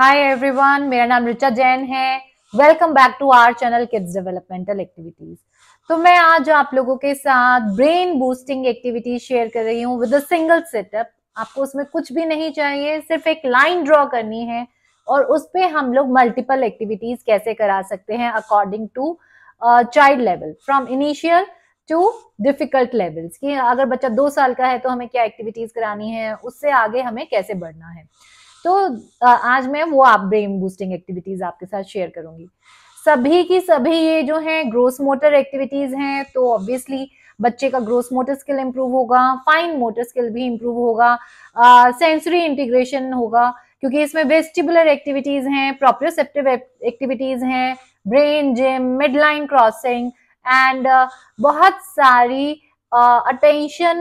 hi everyone मेरा नाम ऋचा जैन है welcome back to our channel kids developmental activities तो मैं आज आप लोगों के साथ ब्रेन बूस्टिंग एक्टिविटी शेयर कर रही हूँ विद अ सिंगल सेटअप आपको उसमें कुछ भी नहीं चाहिए सिर्फ एक लाइन ड्रॉ करनी है और उस पर हम लोग मल्टीपल एक्टिविटीज कैसे करा सकते हैं according to child level from initial to difficult levels कि अगर बच्चा दो साल का है तो हमें क्या एक्टिविटीज करानी है उससे आगे हमें कैसे बढ़ना है तो आज मैं वो आप ब्रेन बूस्टिंग एक्टिविटीज आपके साथ शेयर करूंगी सभी की सभी ये जो है ग्रोस मोटर एक्टिविटीज हैं तो ऑब्वियसली बच्चे का ग्रोस मोटर स्किल इंप्रूव होगा फाइन मोटर स्किल भी इंप्रूव होगा सेंसरी इंटीग्रेशन होगा क्योंकि इसमें वेस्टिबुलर एक्टिविटीज हैं प्रोप्रोसेप्टिव एक्टिविटीज हैं brain gym mid line crossing and बहुत सारी अटेंशन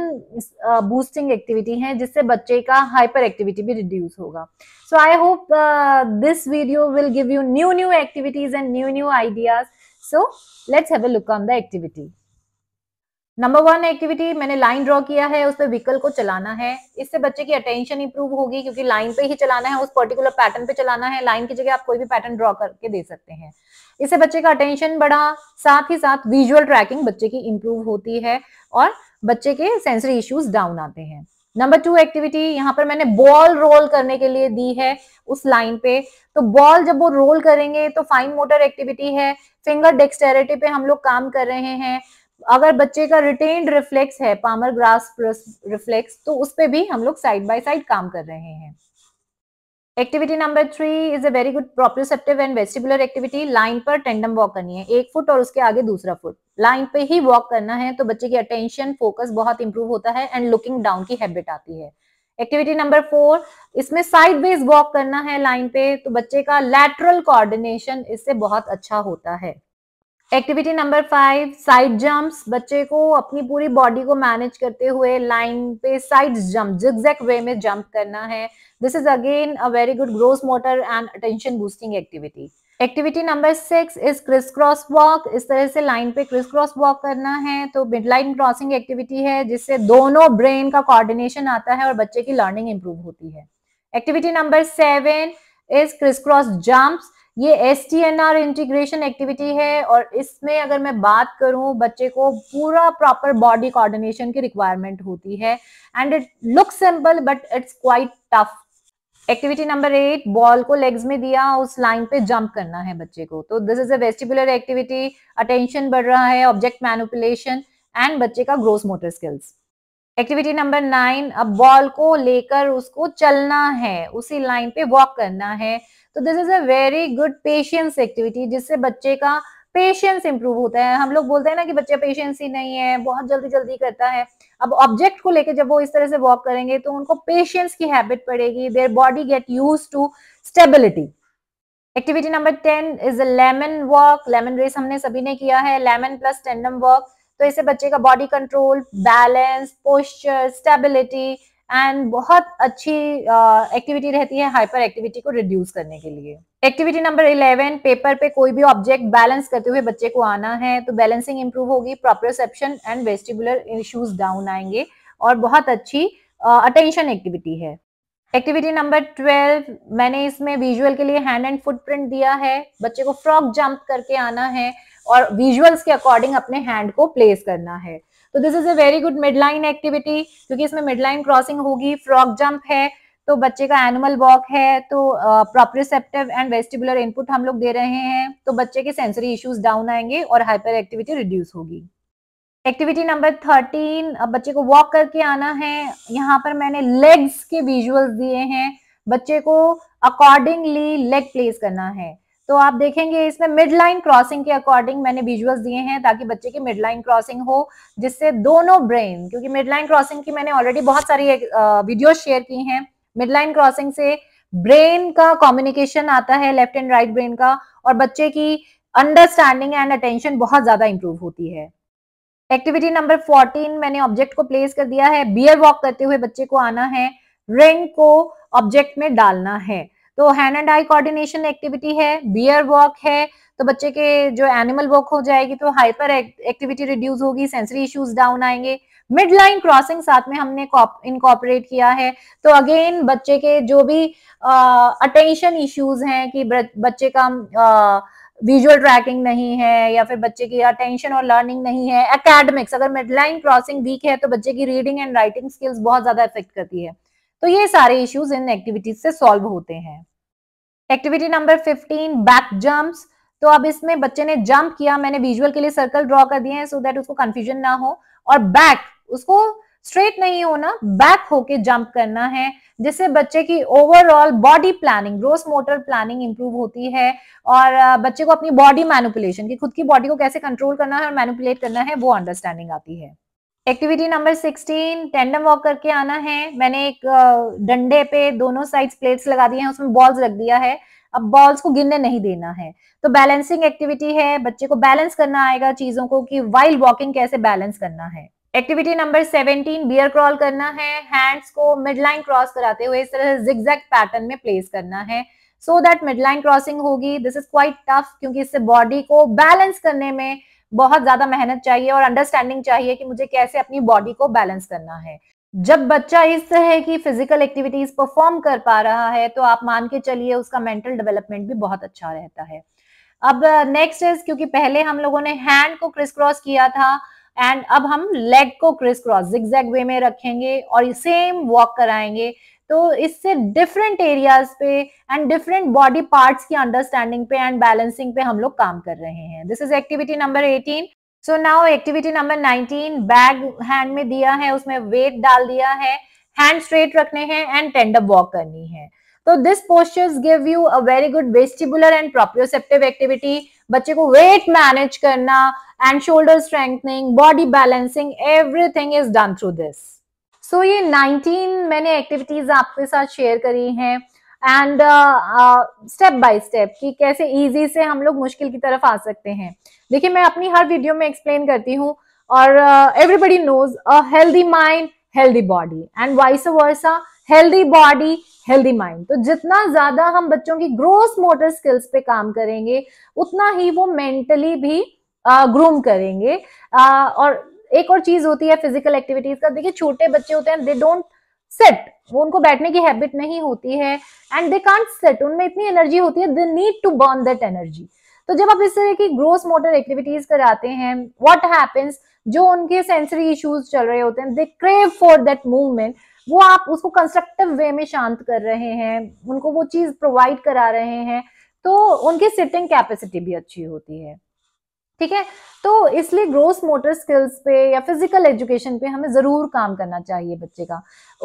बूस्टिंग एक्टिविटी है जिससे बच्चे का हाइपर एक्टिविटी भी रिड्यूस होगा so I hope this video will give you new new activities and new new ideas so let's have a look on the activity number one activity मैंने line draw किया है उस पर vehicle को चलाना है इससे बच्चे की अटेंशन इंप्रूव होगी क्योंकि लाइन पे ही चलाना है उस पर्टिकुलर पैटर्न पे चलाना है लाइन की जगह आप कोई भी पैटर्न ड्रॉ करके दे सकते हैं इससे बच्चे का अटेंशन बढ़ा साथ ही साथ विजुअल ट्रैकिंग बच्चे की इंप्रूव होती है और बच्चे के सेंसरी इश्यूज डाउन आते हैं नंबर टू एक्टिविटी यहाँ पर मैंने बॉल रोल करने के लिए दी है उस लाइन पे तो बॉल जब वो रोल करेंगे तो फाइन मोटर एक्टिविटी है फिंगर डेक्सटेरिटी पे हम लोग काम कर रहे हैं अगर बच्चे का रिटेन्ड रिफ्लेक्स है पामर ग्रास रिफ्लेक्स तो उस पर भी हम लोग साइड बाय साइड काम कर रहे हैं activity number three is a very good proprioceptive and vestibular activity line पर टेंडम वॉक करनी है एक फुट और उसके आगे दूसरा फुट लाइन पे ही वॉक करना है तो बच्चे की अटेंशन फोकस बहुत इंप्रूव होता है एंड लुकिंग डाउन की हैबिट आती है एक्टिविटी नंबर फोर इसमें साइड वेज वॉक करना है लाइन पे तो बच्चे का लैटरल कोऑर्डिनेशन इससे बहुत अच्छा होता है activity number five side jumps बच्चे को अपनी पूरी बॉडी को मैनेज करते हुए लाइन पे साइड जंप जिग्जैक वे में जंप करना है this is again a very good growth motor and attention boosting activity activity number six is criss cross walk इस तरह से लाइन पे क्रिस क्रॉस वॉक करना है तो मिड लाइन क्रॉसिंग एक्टिविटी है जिससे दोनों ब्रेन का कोऑर्डिनेशन आता है और बच्चे की लर्निंग इंप्रूव होती है activity number seven is criss cross jumps ये S T N R integration activity है और इसमें अगर मैं बात करूं बच्चे को पूरा प्रॉपर बॉडी कोऑर्डिनेशन की रिक्वायरमेंट होती है and it look simple but it's quite tough activity number eight ball को लेग्स में दिया उस लाइन पे जंप करना है बच्चे को तो this is a vestibular activity attention बढ़ रहा है ऑब्जेक्ट मैनुपुलेशन एंड बच्चे का gross motor skills activity number nine अब बॉल को लेकर उसको चलना है उसी लाइन पे वॉक करना है तो this is a very good patience activity जिससे बच्चे का पेशेंस इंप्रूव होता है हम लोग बोलते हैं ना कि बच्चा पेशेंस ही नहीं है बहुत जल्दी जल्दी करता है अब ऑब्जेक्ट को लेकर जब वो इस तरह से वॉक करेंगे तो उनको पेशेंस की हैबिट पड़ेगी their body get used to stability activity number ten is a lemon walk lemon race हमने सभी ने किया है लेमन प्लस टेंडम वॉक तो इससे बच्चे का body control balance posture stability and बहुत अच्छी एक्टिविटी uh, रहती है हाइपर एक्टिविटी को रिड्यूस करने के लिए एक्टिविटी नंबर इलेवन पेपर पे कोई भी ऑब्जेक्ट बैलेंस करते हुए बच्चे को आना है तो बैलेंसिंग इंप्रूव होगी proprioception and vestibular issues down आएंगे और बहुत अच्छी अटेंशन uh, एक्टिविटी है एक्टिविटी नंबर ट्वेल्व मैंने इसमें विजुअल के लिए हैंड एंड फुटप्रिंट दिया है बच्चे को फ्रॉक जंप करके आना है और विजुअल्स के अकॉर्डिंग अपने हैंड को प्लेस करना है तो this is a very good midline activity क्योंकि इसमें मिडलाइन क्रॉसिंग होगी फ्रॉक जंप है तो बच्चे का एनिमल वॉक है तो प्रोप्रिसेप्टिव एंड वेस्टिबुलर इनपुट हम लोग दे रहे हैं तो बच्चे के सेंसरी इश्यूज डाउन आएंगे और हाइपर एक्टिविटी रिड्यूस होगी एक्टिविटी नंबर थर्टीन अब बच्चे को वॉक करके आना है यहाँ पर मैंने लेग्स के विजुअल्स दिए हैं बच्चे को अकॉर्डिंगली लेग प्लेस करना है तो आप देखेंगे इसमें मिड लाइन क्रॉसिंग के अकॉर्डिंग मैंने विजुअल्स दिए हैं ताकि बच्चे की मिड लाइन क्रॉसिंग हो जिससे दोनों ब्रेन क्योंकि मिड लाइन क्रॉसिंग की मैंने ऑलरेडी बहुत सारी वीडियो शेयर की हैं मिड लाइन क्रॉसिंग से ब्रेन का कम्युनिकेशन आता है लेफ्ट एंड राइट ब्रेन का और बच्चे की अंडरस्टैंडिंग एंड अटेंशन बहुत ज्यादा इंप्रूव होती है एक्टिविटी नंबर फोर्टीन मैंने ऑब्जेक्ट को प्लेस कर दिया है बियर वॉक करते हुए बच्चे को आना है रिंग को ऑब्जेक्ट में डालना है तो hand and eye coordination activity है बियर वॉक है तो बच्चे के जो एनिमल वॉक हो जाएगी तो हाइपर एक्टिविटी रिड्यूस होगी सेंसरी इश्यूज डाउन आएंगे मिड लाइन क्रॉसिंग साथ में हमने इनकॉपरेट किया है तो अगेन बच्चे के जो भी अटेंशन इश्यूज हैं कि बच्चे का विजुअल ट्रैकिंग नहीं है या फिर बच्चे की अटेंशन और लर्निंग नहीं है एकेडमिक्स अगर मिड लाइन क्रॉसिंग वीक है तो बच्चे की रीडिंग एंड राइटिंग स्किल्स बहुत ज्यादा इफेक्ट करती है तो ये सारे इश्यूज इन एक्टिविटीज से सॉल्व होते हैं एक्टिविटी नंबर 15 बैक जंप्स तो अब इसमें बच्चे ने जंप किया मैंने विजुअल के लिए सर्कल ड्रॉ कर दिए हैं सो दैट उसको कंफ्यूजन ना हो और बैक उसको स्ट्रेट नहीं होना बैक होके जंप करना है जिससे बच्चे की overall body planning gross motor planning improve होती है और बच्चे को अपनी बॉडी मैनुपुलेशन की खुद की बॉडी को कैसे कंट्रोल करना है और मैनुपुलेट करना है वो अंडरस्टैंडिंग आती है एक्टिविटी नंबर 16 टेंडम वॉक करके आना है मैंने एक डंडे पे दोनों साइड प्लेट्स लगा दिए हैं उसमें बॉल्स रख दिया है अब बॉल्स को गिनने नहीं देना है तो बैलेंसिंग एक्टिविटी है बच्चे को बैलेंस करना आएगा चीजों को कि वाइल वॉकिंग कैसे बैलेंस करना है एक्टिविटी नंबर 17 बियर क्रॉल करना है हैंड्स को मिड लाइन क्रॉस कराते हुए इस तरह से पैटर्न में प्लेस करना है so that mid line crossing होगी दिस इज क्वाइट टफ क्योंकि इससे बॉडी को बैलेंस करने में बहुत ज्यादा मेहनत चाहिए और अंडरस्टैंडिंग चाहिए कि मुझे कैसे अपनी बॉडी को बैलेंस करना है जब बच्चा इस तरह की फिजिकल एक्टिविटीज परफॉर्म कर पा रहा है तो आप मान के चलिए उसका मेंटल डेवलपमेंट भी बहुत अच्छा रहता है अब नेक्स्ट इज क्योंकि पहले हम लोगों ने हैंड को क्रिस क्रॉस किया था एंड अब हम लेग को क्रिस क्रॉस जिग वे में रखेंगे और सेम वॉक कराएंगे तो इससे डिफरेंट एरियाज पे एंड डिफरेंट बॉडी पार्ट्स की अंडरस्टैंडिंग पे एंड बैलेंसिंग पे हम लोग काम कर रहे हैं this is activity number eighteen so now activity number nineteen bag hand में दिया है उसमें वेट डाल दिया है हैंड स्ट्रेट रखने हैं एंड टेंडर वॉक करनी है तो this posters give you a very good vestibular and proprioceptive activity बच्चे को वेट मैनेज करना and shoulder strengthening body balancing everything is done through this so so, ये 19 मैंने एक्टिविटीज आपके साथ शेयर करी हैं एंड स्टेप बाय स्टेप कि कैसे इजी से हम लोग मुश्किल की तरफ आ सकते हैं देखिए मैं अपनी हर वीडियो में एक्सप्लेन करती हूँ और everybody knows a healthy mind healthy body and vice versa healthy body healthy mind तो जितना ज्यादा हम बच्चों की ग्रोस मोटर स्किल्स पे काम करेंगे उतना ही वो मेंटली भी ग्रूम uh, करेंगे uh, और एक और चीज होती है फिजिकल एक्टिविटीज का देखिए छोटे बच्चे होते हैं दे डोंट सेट वो उनको बैठने की हैबिट नहीं होती है एंड दे कांट सेट उनमें इतनी एनर्जी होती है they need to burn that energy तो जब आप इस तरह की ग्रोस मोटर एक्टिविटीज कराते हैं व्हाट हैपेंस जो उनके सेंसरी इश्यूज चल रहे होते हैं they crave for that movement वो आप उसको कंस्ट्रक्टिव वे में शांत कर रहे हैं उनको वो चीज प्रोवाइड करा रहे हैं तो उनकी सिटिंग कैपेसिटी भी अच्छी होती है ठीक है तो इसलिए ग्रोस मोटर स्किल्स पे या फिजिकल एजुकेशन पे हमें ज़रूर काम करना चाहिए बच्चे का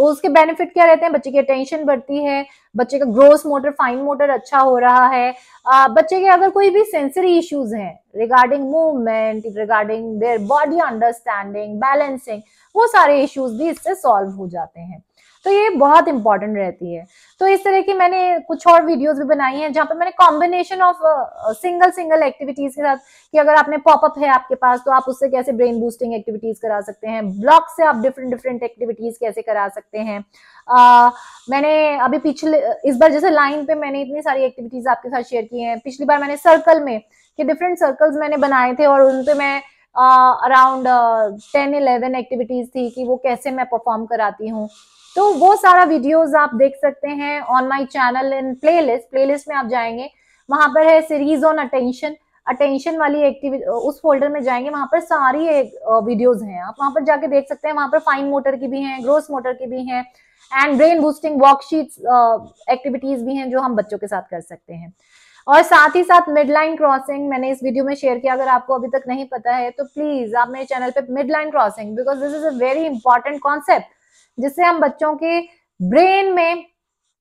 उसके बेनिफिट क्या रहते हैं बच्चे की अटेंशन बढ़ती है बच्चे का ग्रोस मोटर फाइन मोटर अच्छा हो रहा है आ, बच्चे के अगर कोई भी सेंसरी इश्यूज हैं regarding movement regarding their body understanding balancing वो सारे इश्यूज भी इससे सॉल्व हो जाते हैं तो ये बहुत इंपॉर्टेंट रहती है तो इस तरह की मैंने कुछ और वीडियोस भी बनाई हैं जहां पर मैंने combination of single single activities के साथ कि अगर आपने पॉपअप है आपके पास तो आप उससे कैसे ब्रेन बूस्टिंग एक्टिविटीज करा सकते हैं ब्लॉक से आप डिफरेंट डिफरेंट एक्टिविटीज कैसे करा सकते हैं आ, uh, मैंने अभी पिछले uh, इस बार जैसे लाइन पे मैंने इतनी सारी एक्टिविटीज आपके साथ शेयर की है पिछली बार मैंने सर्कल में कि डिफरेंट सर्कल्स मैंने बनाए थे और उन पे मैं अराउंड टेन इलेवन एक्टिविटीज थी कि वो कैसे मैं परफॉर्म कराती हूँ तो वो सारा वीडियोस आप देख सकते हैं on my channel in playlist playlist में आप जाएंगे वहां पर है सीरीज ऑन अटेंशन अटेंशन वाली एक्टिविटी उस फोल्डर में जाएंगे वहां पर सारी वीडियोस हैं आप वहां पर जाके देख सकते हैं वहां पर फाइन मोटर की भी हैं ग्रोस मोटर की भी हैं and brain boosting worksheet activities भी हैं जो हम बच्चों के साथ कर सकते हैं और साथ ही साथ मिड लाइन क्रॉसिंग मैंने इस वीडियो में शेयर किया अगर आपको अभी तक नहीं पता है तो प्लीज आप मेरे चैनल पे mid line crossing because this is a very important concept जिससे हम बच्चों के ब्रेन में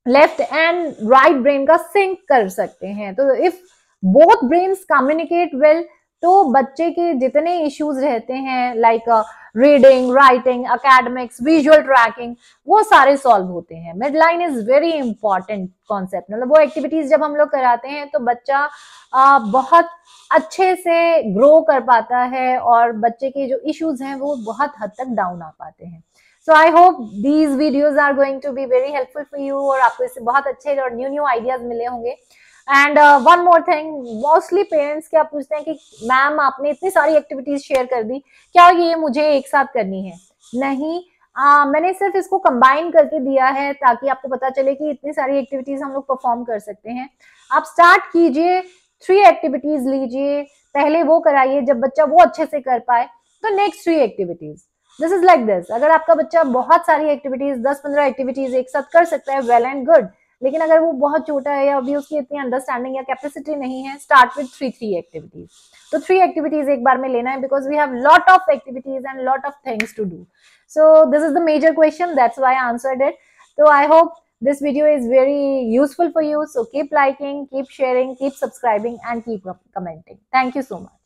लेफ्ट एंड राइट ब्रेन का सिंक कर सकते हैं तो if both brain communicate well तो बच्चे के जितने इश्यूज रहते हैं like like, uh, reading writing academics visual tracking वो सारे सॉल्व होते हैं mid line is very important concept मतलब वो एक्टिविटीज जब हम लोग कराते हैं तो बच्चा आ, बहुत अच्छे से ग्रो कर पाता है और बच्चे के जो इश्यूज हैं वो बहुत हद तक डाउन आ पाते हैं so I hope these videos are going to be very helpful for you और आपको इससे बहुत अच्छे और न्यू न्यू आइडियाज मिले होंगे and one more thing mostly parents क्या पूछते हैं कि मैम आपने इतनी सारी एक्टिविटीज शेयर कर दी क्या ये मुझे एक साथ करनी है नहीं आ, मैंने सिर्फ इसको कंबाइन करके दिया है ताकि आपको पता चले कि इतनी सारी एक्टिविटीज हम लोग परफॉर्म कर सकते हैं आप स्टार्ट कीजिए थ्री एक्टिविटीज लीजिए पहले वो कराइए जब बच्चा वो अच्छे से कर पाए तो next three activities this is like this अगर आपका बच्चा बहुत सारी एक्टिविटीज दस पंद्रह एक्टिविटीज एक साथ कर सकता है वेल एंड गुड लेकिन अगर वो बहुत छोटा है या अभी उसकी इतनी अंडरस्टैंडिंग या कैपेसिटी नहीं है start with three three activities तो थ्री एक्टिविटीज एक बार में लेना है because we have lot of activities and lot of things to do so this is the major question that's why answer that तो I hope this video is very useful for you so keep liking keep sharing keep subscribing and keep commenting thank you so much